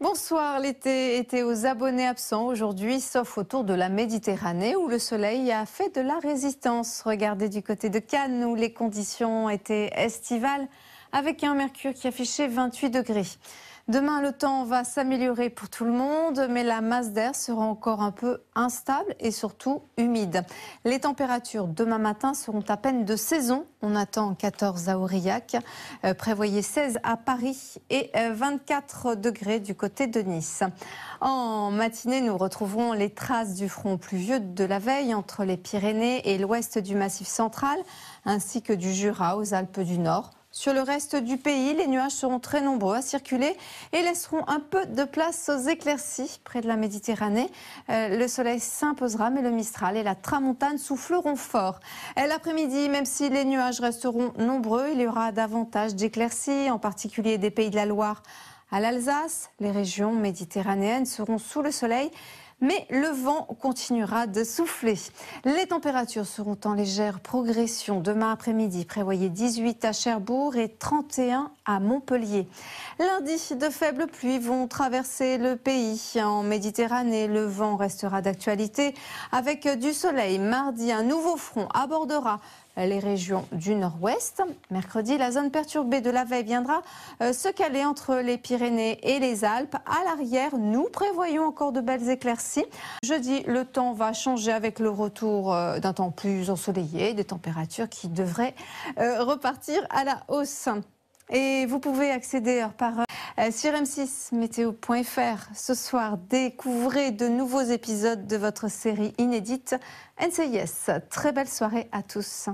Bonsoir, l'été était aux abonnés absents aujourd'hui, sauf autour de la Méditerranée où le soleil a fait de la résistance. Regardez du côté de Cannes où les conditions étaient estivales avec un mercure qui affichait 28 degrés. Demain, le temps va s'améliorer pour tout le monde, mais la masse d'air sera encore un peu instable et surtout humide. Les températures demain matin seront à peine de saison. On attend 14 à Aurillac, euh, prévoyez 16 à Paris et 24 euh, degrés du côté de Nice. En matinée, nous retrouverons les traces du front pluvieux de la veille entre les Pyrénées et l'ouest du Massif central, ainsi que du Jura aux Alpes du Nord. Sur le reste du pays, les nuages seront très nombreux à circuler et laisseront un peu de place aux éclaircies près de la Méditerranée. Euh, le soleil s'imposera, mais le Mistral et la Tramontane souffleront fort. Euh, l'après-midi, même si les nuages resteront nombreux, il y aura davantage d'éclaircies, en particulier des pays de la Loire à l'Alsace. Les régions méditerranéennes seront sous le soleil mais le vent continuera de souffler. Les températures seront en légère progression. Demain après-midi, prévoyez 18 à Cherbourg et 31 à Montpellier. Lundi, de faibles pluies vont traverser le pays. En Méditerranée, le vent restera d'actualité avec du soleil. Mardi, un nouveau front abordera les régions du nord-ouest. Mercredi, la zone perturbée de la veille viendra euh, se caler entre les Pyrénées et les Alpes. À l'arrière, nous prévoyons encore de belles éclaircies Jeudi, le temps va changer avec le retour euh, d'un temps plus ensoleillé, des températures qui devraient euh, repartir à la hausse. Et vous pouvez accéder par euh, sur M6 météo.fr ce soir, découvrez de nouveaux épisodes de votre série inédite NCIS. Très belle soirée à tous.